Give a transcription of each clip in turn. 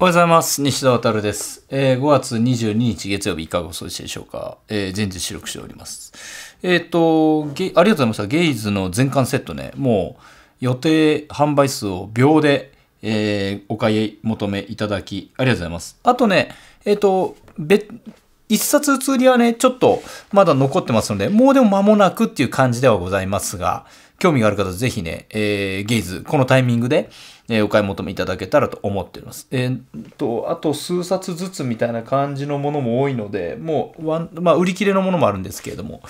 おはようございます。西田渉です。えー、5月22日月曜日、いかがお過ごしでしょうか。えー、全日収録しております。えっ、ー、とありがとうございました。ゲイズの全巻セットね、もう予定販売数を秒で、えー、お買い求めいただき、ありがとうございます。あとね、えっ、ー、と、一冊移りはね、ちょっとまだ残ってますので、もうでも間もなくっていう感じではございますが、興味がある方ぜひね、えー、ゲイズ、このタイミングで、えー、お買い求めいただけたらと思っております。えー、っと、あと数冊ずつみたいな感じのものも多いので、もうワン、まあ、売り切れのものもあるんですけれども、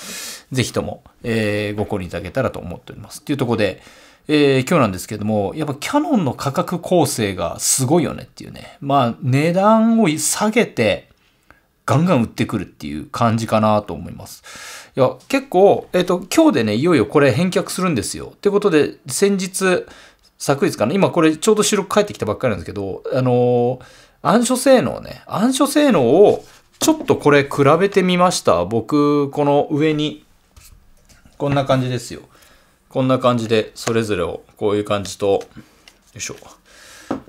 ぜひとも、えー、ご購入いただけたらと思っております。というところで、えー、今日なんですけども、やっぱキャノンの価格構成がすごいよねっていうね。まあ、値段を下げて、ガンガン売ってくるっていう感じかなと思います。いや、結構、えっ、ー、と、今日でね、いよいよこれ返却するんですよ。ってことで、先日、昨日かな、今これちょうど収録帰ってきたばっかりなんですけど、あのー、暗所性能ね、暗所性能をちょっとこれ比べてみました。僕、この上に、こんな感じですよ。こんな感じで、それぞれを、こういう感じと、よいしょ。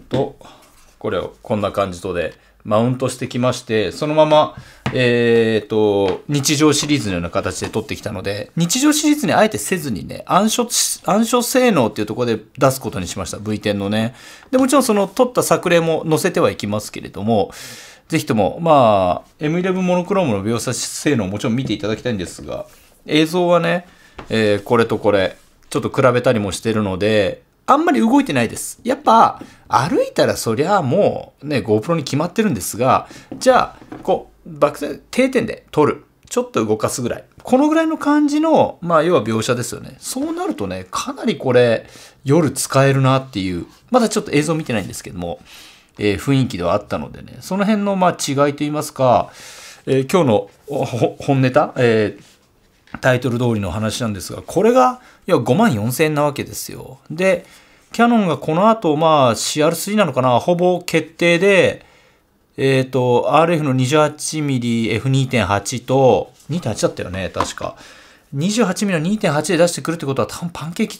と、これをこんな感じとで、マウントしてきまして、そのまま、ええー、と、日常シリーズのような形で撮ってきたので、日常シリーズにあえてせずにね、暗所、暗所性能っていうところで出すことにしました。V10 のね。で、もちろんその撮った作例も載せてはいきますけれども、ぜひとも、まあ、M11 モノクロームの描写性能もちろん見ていただきたいんですが、映像はね、えー、これとこれ、ちょっと比べたりもしてるので、あんまり動いてないです。やっぱ、歩いたらそりゃもうね、GoPro に決まってるんですが、じゃあ、こう、バック転、定点で撮る。ちょっと動かすぐらい。このぐらいの感じの、まあ、要は描写ですよね。そうなるとね、かなりこれ、夜使えるなっていう、まだちょっと映像見てないんですけども、えー、雰囲気ではあったのでね、その辺の、ま違いといいますか、えー、今日の本ネタ、えー、タイトル通りの話なんですが、これがいや、5万4000円なわけですよ。で、キヤノンがこの後、まあ、CR3 なのかな、ほぼ決定で、えっ、ー、と、RF の 28mmF2.8 と、2.8だったよね、確か。28mm の2.8で出してくるってことは、多分パンケーキ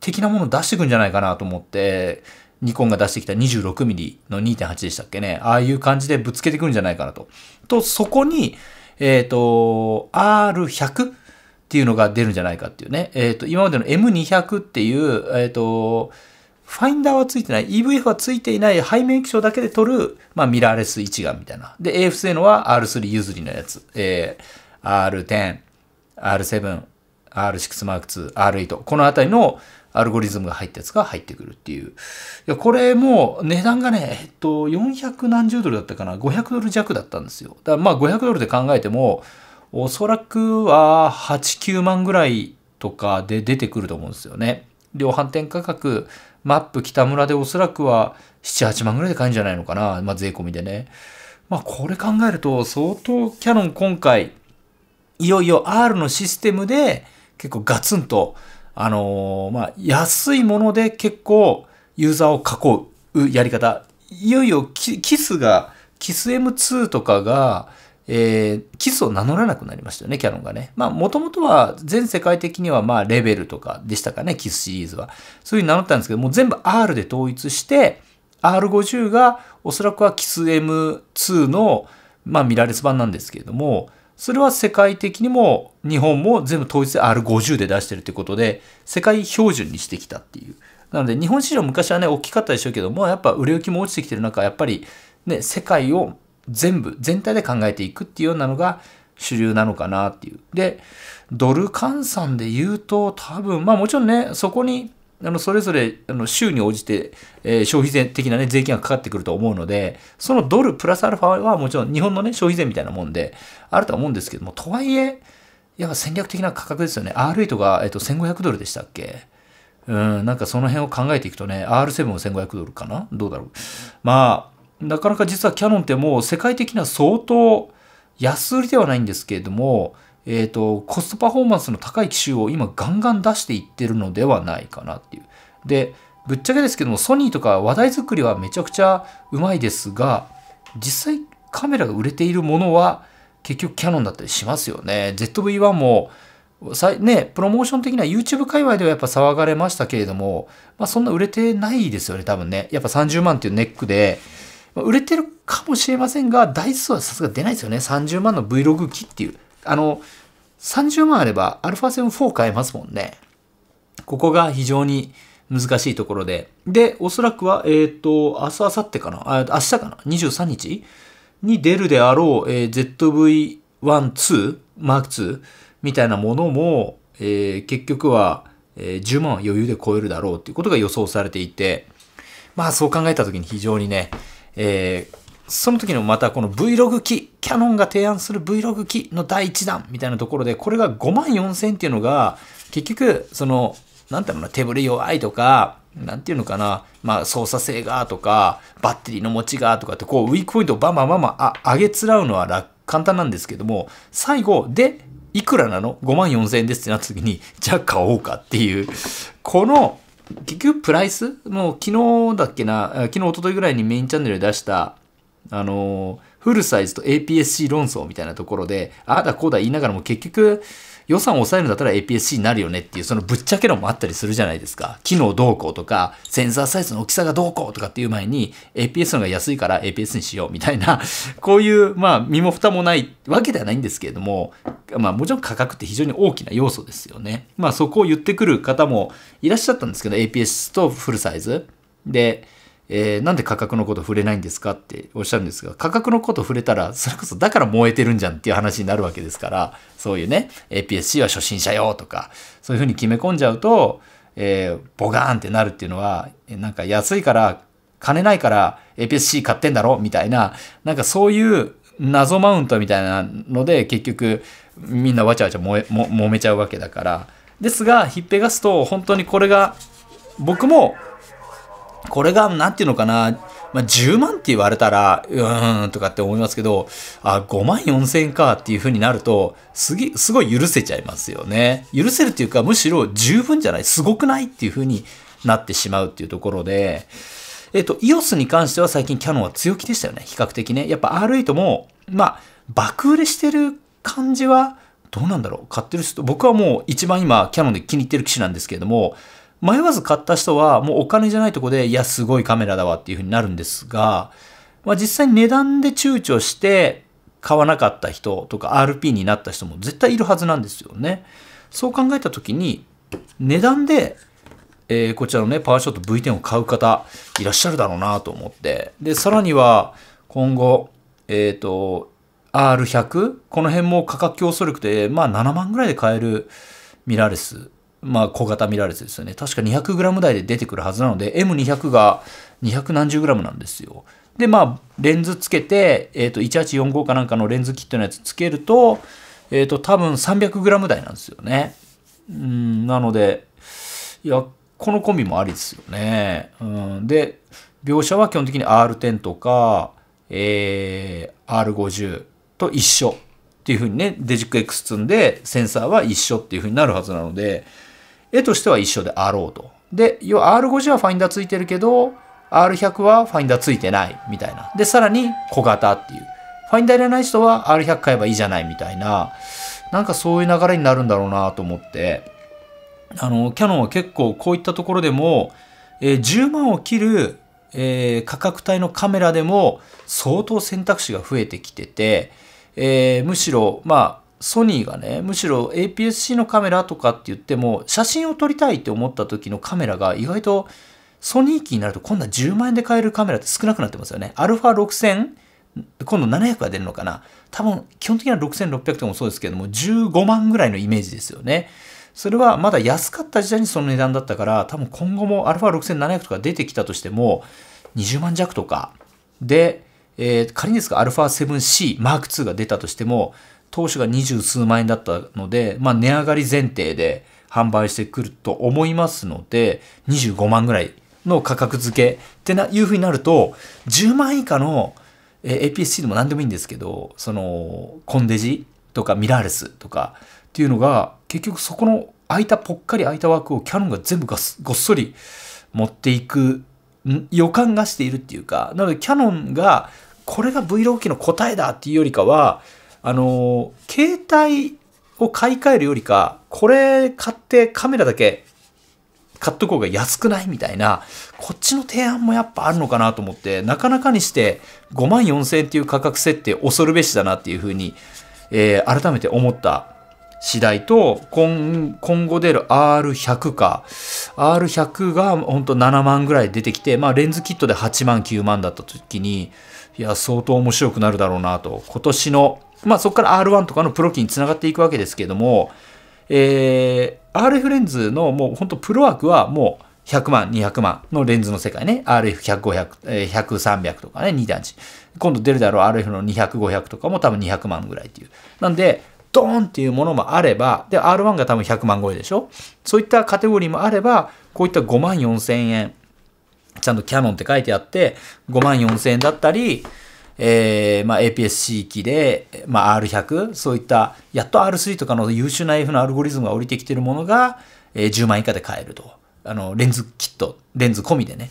的なものを出してくんじゃないかなと思って、ニコンが出してきた 26mm の2.8でしたっけね。ああいう感じでぶつけてくるんじゃないかなと。と、そこに、えっ、ー、と、R100 っていうのが出るんじゃないかっていうね。えっ、ー、と、今までの M200 っていう、えっ、ー、と、ファインダーはついてない、EVF はついていない背面液晶だけで撮る、まあ、ミラーレス一眼みたいな。で、AFC のは R3 譲りのやつ。えー、R10、R7、R6 Mark II、R8。このあたりのアルゴリズムが入ったやつが入ってくるっていう。いや、これも値段がね、えっと、400何十ドルだったかな、500ドル弱だったんですよ。だからまあ500ドルで考えても、おそらくは8、9万ぐらいとかで出てくると思うんですよね。量販店価格、マップ北村でおそらくは7、8万ぐらいで買えるんじゃないのかな。まあ税込みでね。まあこれ考えると相当キャノン今回、いよいよ R のシステムで結構ガツンと、あのー、まあ安いもので結構ユーザーを囲うやり方。いよいよキスが、キス M2 とかが、えー、キスを名乗らなくなりましたよね、キャノンがね。まあ、もともとは全世界的には、まあ、レベルとかでしたかね、キスシリーズは。そういうふうに名乗ったんですけど、もう全部 R で統一して、R50 がおそらくはキス M2 の、まあ、ミラーレス版なんですけれども、それは世界的にも日本も全部統一で R50 で出してるってことで、世界標準にしてきたっていう。なので、日本市場昔はね、大きかったでしょうけども、やっぱ売れ行きも落ちてきてる中、やっぱりね、世界を全部、全体で考えていくっていうようなのが主流なのかなっていう。で、ドル換算で言うと多分、まあもちろんね、そこに、あの、それぞれ、あの、州に応じて、えー、消費税的なね、税金がかかってくると思うので、そのドルプラスアルファはもちろん日本のね、消費税みたいなもんで、あるとは思うんですけども、とはいえ、やっぱ戦略的な価格ですよね。RE とか、えっと、1500ドルでしたっけうん、なんかその辺を考えていくとね、R7 も1500ドルかなどうだろう。まあ、なかなか実はキャノンってもう世界的には相当安売りではないんですけれども、えーと、コストパフォーマンスの高い機種を今ガンガン出していってるのではないかなっていう。でぶっちゃけですけどもソニーとか話題作りはめちゃくちゃうまいですが実際カメラが売れているものは結局キャノンだったりしますよね。ZV-1 もね、プロモーション的には YouTube 界隈ではやっぱ騒がれましたけれども、まあ、そんな売れてないですよね、多分ね。やっぱ30万っていうネックで、売れてるかもしれませんが、台数はさすが出ないですよね。30万の Vlog 機っていう。あの、30万あれば α7-4 買えますもんね。ここが非常に難しいところで。で、おそらくは、えっ、ー、と、明日、明後日かなあ、明日かな ?23 日に出るであろう、えー、ZV-1、2?Mark2? みたいなものも、えー、結局は、えー、10万は余裕で超えるだろうっていうことが予想されていて、まあそう考えた時に非常にね、えー、その時のまたこの Vlog 機、キャノンが提案する Vlog 機の第1弾みたいなところで、これが5万4000っていうのが、結局、その、なんていうのな、手ぶれ弱いとか、なんていうのかな、まあ操作性がとか、バッテリーの持ちがとかって、こう、ウィークポイントをバンバンバンバンあ上げつらうのは簡単なんですけども、最後、で、いくらなの ?5 万4000円ですってなった時に、じゃあ買おうかっていう、この結局プライスもう昨日だっけな、昨日おとといぐらいにメインチャンネルで出した、あの、フルサイズと APS-C 論争みたいなところで、ああだこうだ言いながらも結局、予算を抑えるんだったら APS-C になるよねっていう、そのぶっちゃけ論もあったりするじゃないですか。機能どうこうとか、センサーサイズの大きさがどうこうとかっていう前に、APS の方が安いから APS にしようみたいな、こういう、まあ、身も蓋もないわけではないんですけれども、まあ、もちろん価格って非常に大きな要素ですよね。まあ、そこを言ってくる方もいらっしゃったんですけど、APS とフルサイズ。で、えー、なんで価格のこと触れないんですかっておっしゃるんですが、価格のこと触れたら、それこそだから燃えてるんじゃんっていう話になるわけですから、そういうね、APS-C は初心者よとか、そういうふうに決め込んじゃうと、えー、ボガーンってなるっていうのは、なんか安いから、金ないから APS-C 買ってんだろみたいな、なんかそういう謎マウントみたいなので、結局、みんなわちゃわちゃ燃えも揉めちゃうわけだから。ですが、ひっぺがすと、本当にこれが、僕もこれが、なんていうのかな、まあ、10万って言われたら、うーんとかって思いますけど、あ、5万4千かっていう風になると、すげ、すごい許せちゃいますよね。許せるっていうか、むしろ十分じゃない、すごくないっていう風になってしまうっていうところで、えっ、と、EOS に関しては最近キャノンは強気でしたよね、比較的ね。やっぱ R8 も、まあ、爆売れしてる感じは、どうなんだろう買ってる人、僕はもう一番今、キャノンで気に入ってる機種なんですけれども、迷わず買った人はもうお金じゃないとこで、いや、すごいカメラだわっていうふうになるんですが、まあ、実際値段で躊躇して買わなかった人とか RP になった人も絶対いるはずなんですよね。そう考えた時に、値段で、えー、こちらのね、パワーショット V10 を買う方いらっしゃるだろうなと思って、で、さらには今後、えっ、ー、と、R100? この辺も価格競争力で、まあ7万ぐらいで買えるミラーレスまあ、小型ミラーレスですよね。確か 200g 台で出てくるはずなので、M200 が2 7 0何十 g なんですよ。で、まあ、レンズつけて、えっ、ー、と、1845かなんかのレンズキットのやつつけると、えっ、ー、と、多分 300g 台なんですよね。うん、なので、いや、このコンビもありですよね。うん、で、描写は基本的に R10 とか、えー、R50 と一緒っていうふうにね、デジック X 積んで、センサーは一緒っていうふうになるはずなので、絵としては一緒であろうと。で、要は R50 はファインダーついてるけど、R100 はファインダーついてないみたいな。で、さらに小型っていう。ファインダーいらない人は R100 買えばいいじゃないみたいな、なんかそういう流れになるんだろうなと思って、あの、キャノンは結構こういったところでも、えー、10万を切る、えー、価格帯のカメラでも相当選択肢が増えてきてて、えー、むしろ、まあ、ソニーがね、むしろ APS-C のカメラとかって言っても、写真を撮りたいって思った時のカメラが意外とソニー機になると今度は10万円で買えるカメラって少なくなってますよね。アルファ6 0 0 0今度700が出るのかな。多分、基本的には6600とかもそうですけども、15万ぐらいのイメージですよね。それはまだ安かった時代にその値段だったから、多分今後もアルファ6 7 0 0とか出てきたとしても、20万弱とか。で、えー、仮にですか、アルファ7 c Mark II が出たとしても、当初が二十数万円だったので、まあ、値上がり前提で販売してくると思いますので、25万ぐらいの価格付けってな、いうふうになると、10万以下の、APS-C でも何でもいいんですけど、その、コンデジとかミラーレスとかっていうのが、結局そこの空いた、ぽっかり空いた枠をキャノンが全部がごっそり持っていく予感がしているっていうか、なのでキャノンが、これが Vlog 機の答えだっていうよりかは、あの、携帯を買い替えるよりか、これ買ってカメラだけ買っとこうが安くないみたいな、こっちの提案もやっぱあるのかなと思って、なかなかにして5万4000円っていう価格設定恐るべしだなっていうふうに、えー、改めて思った次第と、今今後出る R100 か、R100 がほんと7万ぐらい出てきて、まあレンズキットで8万9万だった時に、いや、相当面白くなるだろうなと、今年のまあ、そこから R1 とかのプロ機につながっていくわけですけれども、えー、RF レンズのもう本当プロ枠はもう100万、200万のレンズの世界ね。RF100、500、えー、100、300とかね、2段値。今度出るだろう RF の200、500とかも多分200万ぐらいっていう。なんで、ドーンっていうものもあれば、で、R1 が多分100万超えでしょそういったカテゴリーもあれば、こういった5万4 0円、ちゃんとキャノンって書いてあって、5万4 0円だったり、えー、まあ、APS-C 機で、まあ、R100、そういった、やっと R3 とかの優秀な F のアルゴリズムが降りてきてるものが、えー、10万以下で買えると。あの、レンズキット、レンズ込みでね。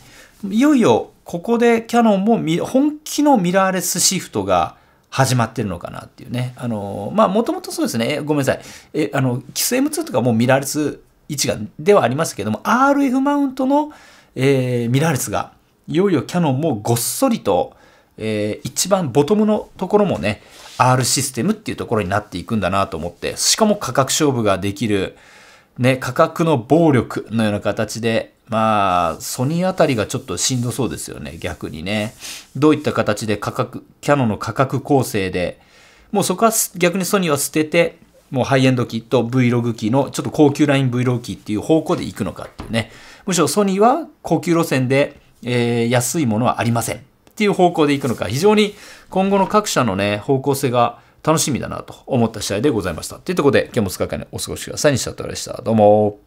いよいよ、ここでキャノンも本気のミラーレスシフトが始まってるのかなっていうね。あの、まあ、もともとそうですね。ごめんなさい。え、あの、キス M2 とかもうミラーレス一が、ではありますけども、RF マウントの、えー、ミラーレスが、いよいよキャノンもごっそりと、えー、一番ボトムのところもね、R システムっていうところになっていくんだなと思って、しかも価格勝負ができる、ね、価格の暴力のような形で、まあ、ソニーあたりがちょっとしんどそうですよね、逆にね。どういった形で価格、キャノンの価格構成で、もうそこは逆にソニーは捨てて、もうハイエンド機と Vlog 機のちょっと高級ライン Vlog 機っていう方向で行くのかっていうね。むしろソニーは高級路線で、えー、安いものはありません。っていう方向でいくのか、非常に今後の各社のね、方向性が楽しみだなと思った試合でございました。というところで、今日も2日間にお過ごしください。西田とでした。どうも。